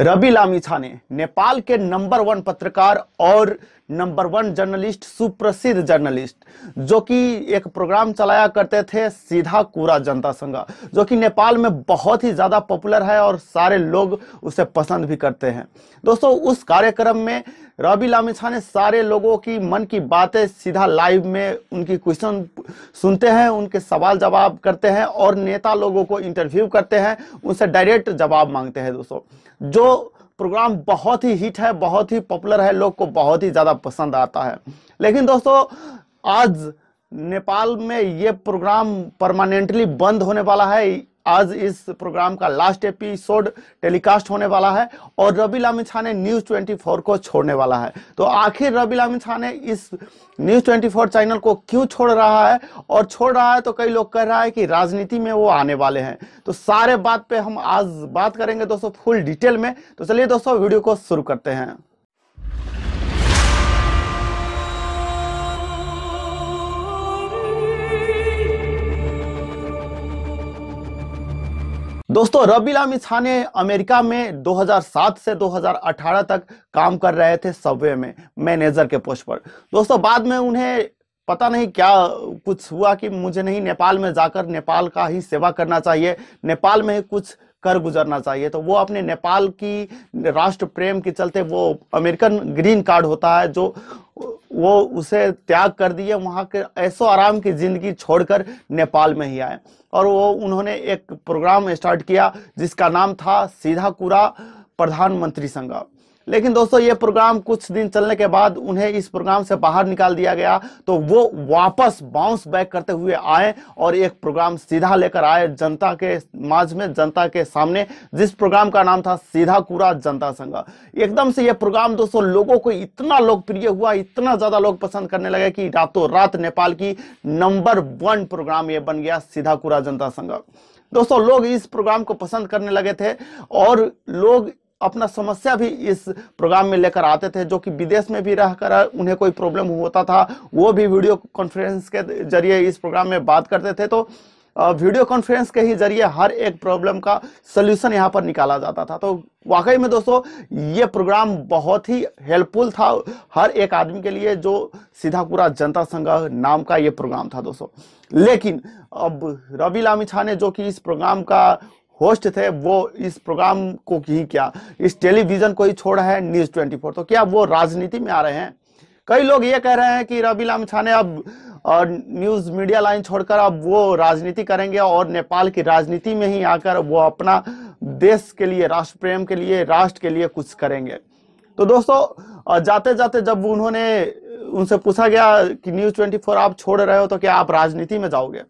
रबी लामी छाने नेपाल के नंबर वन पत्रकार और नंबर वन जर्नलिस्ट सुप्रसिद्ध जर्नलिस्ट जो कि एक प्रोग्राम चलाया करते थे सीधा कूड़ा जनता संघ जो कि नेपाल में बहुत ही ज़्यादा पॉपुलर है और सारे लोग उसे पसंद भी करते हैं दोस्तों उस कार्यक्रम में रबी शाह ने सारे लोगों की मन की बातें सीधा लाइव में उनकी क्वेश्चन सुनते हैं उनके सवाल जवाब करते हैं और नेता लोगों को इंटरव्यू करते हैं उनसे डायरेक्ट जवाब मांगते हैं दोस्तों जो प्रोग्राम बहुत ही हिट है बहुत ही पॉपुलर है लोग को बहुत ही ज़्यादा पसंद आता है लेकिन दोस्तों आज नेपाल में ये प्रोग्राम परमानेंटली बंद होने वाला है आज इस प्रोग्राम का लास्ट एपिसोड टेलीकास्ट होने वाला है और रबी लामिन शाह ने न्यूज 24 को छोड़ने वाला है तो आखिर रबी लामिन शाह ने इस न्यूज 24 चैनल को क्यों छोड़ रहा है और छोड़ रहा है तो कई लोग कह रहा है कि राजनीति में वो आने वाले हैं तो सारे बात पे हम आज बात करेंगे दोस्तों फुल डिटेल में तो चलिए दोस्तों वीडियो को शुरू करते हैं दोस्तों रबीला लामी अमेरिका में 2007 से 2018 तक काम कर रहे थे सबवे में मैनेजर के पोस्ट पर दोस्तों बाद में उन्हें पता नहीं क्या कुछ हुआ कि मुझे नहीं नेपाल में जाकर नेपाल का ही सेवा करना चाहिए नेपाल में ही कुछ कर गुजरना चाहिए तो वो अपने नेपाल की राष्ट्र प्रेम के चलते वो अमेरिकन ग्रीन कार्ड होता है जो वो उसे त्याग कर दिए वहाँ के ऐसो आराम की ज़िंदगी छोड़कर नेपाल में ही आए और वो उन्होंने एक प्रोग्राम स्टार्ट किया जिसका नाम था सीधा कूड़ा प्रधानमंत्री संगम लेकिन दोस्तों ये प्रोग्राम कुछ दिन चलने के बाद उन्हें इस प्रोग्राम से बाहर निकाल दिया गया तो वो वापस बाउंस बैक करते हुए आए और एक प्रोग्राम सीधा लेकर आए जनता के माज में जनता के सामने जिस प्रोग्राम का नाम था सीधा कूड़ा जनता संघ एकदम से यह प्रोग्राम दोस्तों लोगों को इतना लोकप्रिय हुआ इतना ज्यादा लोग पसंद करने लगे कि रातों रात नेपाल की नंबर वन प्रोग्राम ये बन गया सीधा कूड़ा जनता संघ दोस्तों लोग इस प्रोग्राम को पसंद करने लगे थे और लोग अपना समस्या भी इस प्रोग्राम में लेकर आते थे जो कि विदेश में भी रहकर उन्हें कोई प्रॉब्लम होता था वो भी वीडियो कॉन्फ्रेंस के जरिए इस प्रोग्राम में बात करते थे तो वीडियो कॉन्फ्रेंस के ही जरिए हर एक प्रॉब्लम का सोल्यूशन यहाँ पर निकाला जाता था तो वाकई में दोस्तों ये प्रोग्राम बहुत ही हेल्पफुल था हर एक आदमी के लिए जो सीधा पूरा जनता संघ नाम का ये प्रोग्राम था दोस्तों लेकिन अब रवि लामिछा ने जो कि इस प्रोग्राम का होस्ट थे वो इस प्रोग्राम को ही क्या इस टेलीविजन को ही छोड़ा है न्यूज 24 तो क्या वो राजनीति में आ रहे हैं कई लोग ये कह रहे हैं कि रबी लाम छाने अब न्यूज मीडिया लाइन छोड़कर अब वो राजनीति करेंगे और नेपाल की राजनीति में ही आकर वो अपना देश के लिए राष्ट्र प्रेम के लिए राष्ट्र के लिए कुछ करेंगे तो दोस्तों जाते जाते जब उन्होंने उनसे पूछा गया कि न्यूज 24 आप छोड़ रहे हो तो क्या आप राजनीति में जाओगे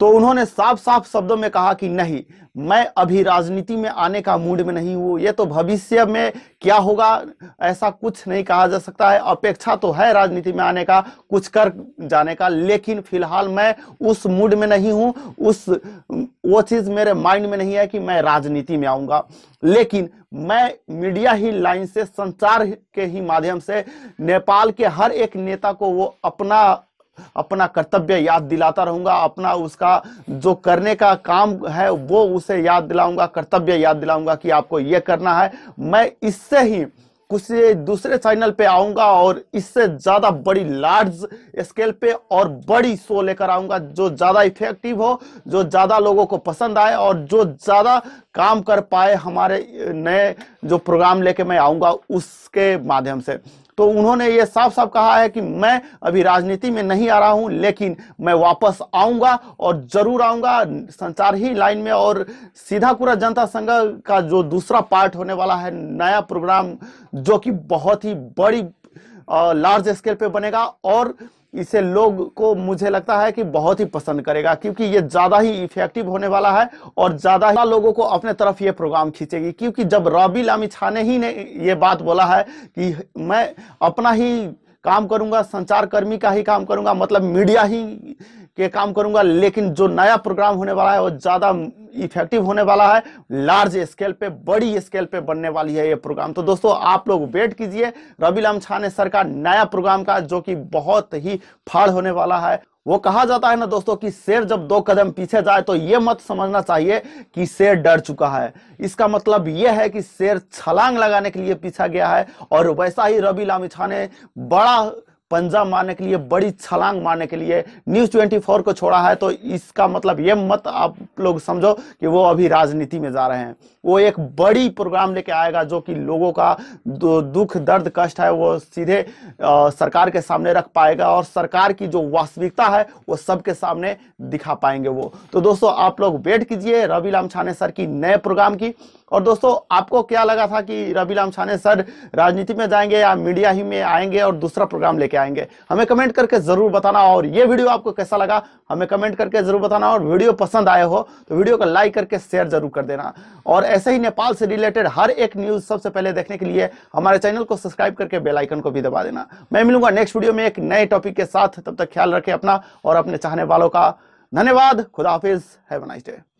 तो उन्होंने साफ साफ शब्दों में कहा कि नहीं मैं अभी राजनीति में आने का मूड में नहीं हूं ये तो भविष्य में क्या होगा ऐसा कुछ नहीं कहा जा सकता है अपेक्षा तो है राजनीति में आने का कुछ कर जाने का लेकिन फिलहाल मैं उस मूड में नहीं हूँ उस वो चीज़ मेरे माइंड में नहीं है कि मैं राजनीति में आऊंगा लेकिन मैं मीडिया ही लाइन से संचार के ही माध्यम से नेपाल के हर एक नेता को वो अपना अपना कर्तव्य याद दिलाता रहूंगा अपना उसका जो करने का काम है वो उसे याद दिलाऊंगा कर्तव्य याद दिलाऊंगा कि आपको ये करना है मैं इससे ही कुछ दूसरे चैनल पे आऊंगा और इससे ज्यादा बड़ी लार्ज स्केल पे और बड़ी शो लेकर आऊंगा जो ज्यादा इफेक्टिव हो जो ज्यादा लोगों को पसंद आए और जो ज्यादा काम कर पाए हमारे नए जो प्रोग्राम लेके मैं आऊंगा उसके माध्यम से तो उन्होंने ये साफ साफ कहा है कि मैं अभी राजनीति में नहीं आ रहा हूं लेकिन मैं वापस आऊंगा और जरूर आऊंगा संचार ही लाइन में और सीधापुरा जनता संघ का जो दूसरा पार्ट होने वाला है नया प्रोग्राम जो कि बहुत ही बड़ी लार्ज स्केल पे बनेगा और इसे लोग को मुझे लगता है कि बहुत ही पसंद करेगा क्योंकि ये ज़्यादा ही इफेक्टिव होने वाला है और ज़्यादा ही लोगों को अपने तरफ ये प्रोग्राम खींचेगी क्योंकि जब रबी लामी छाने ही ने ये बात बोला है कि मैं अपना ही काम करूंगा संचार कर्मी का ही काम करूंगा मतलब मीडिया ही के काम करूंगा लेकिन जो नया प्रोग्राम होने वाला है वो ज़्यादा इफेक्टिव होने वाला है लार्ज स्केल पे बड़ी स्केल पे बनने वाली है ये प्रोग्राम तो दोस्तों आप लोग वेट कीजिए रवि लामछाने सर का नया प्रोग्राम का जो कि बहुत ही फाड़ होने वाला है वो कहा जाता है ना दोस्तों कि शेर जब दो कदम पीछे जाए तो ये मत समझना चाहिए कि शेर डर चुका है इसका मतलब यह है कि शेर छलांग लगाने के लिए पीछा गया है और वैसा ही रवि लामिछा ने बड़ा पंजा मारने के लिए बड़ी छलांग मारने के लिए न्यूज 24 को छोड़ा है तो इसका मतलब ये मत आप लोग समझो कि वो अभी राजनीति में जा रहे हैं वो एक बड़ी प्रोग्राम लेके आएगा जो कि लोगों का दुख दर्द कष्ट है वो सीधे आ, सरकार के सामने रख पाएगा और सरकार की जो वास्तविकता है वो सबके सामने दिखा पाएंगे वो तो दोस्तों आप लोग वेट कीजिए रवि लाम छाने सर की नए प्रोग्राम की और दोस्तों आपको क्या लगा था कि रवि लाम छाने सर राजनीति में जाएंगे या मीडिया ही में आएंगे और दूसरा प्रोग्राम लेके लेके आएंगे हमें कमेंट करके जरूर बताना और ये वीडियो आपको कैसा लगा हमें कमेंट करके जरूर बताना और वीडियो पसंद आए हो तो वीडियो को लाइक करके शेयर जरूर कर देना और ऐसे ही नेपाल से रिलेटेड हर एक न्यूज सबसे पहले देखने के लिए हमारे चैनल को सब्सक्राइब करके बेलाइकन को भी दबा देना मैं मिलूंगा नेक्स्ट वीडियो में एक नए टॉपिक के साथ तब तक ख्याल रखें अपना और अपने चाहने वालों का धन्यवाद खुदाफिज है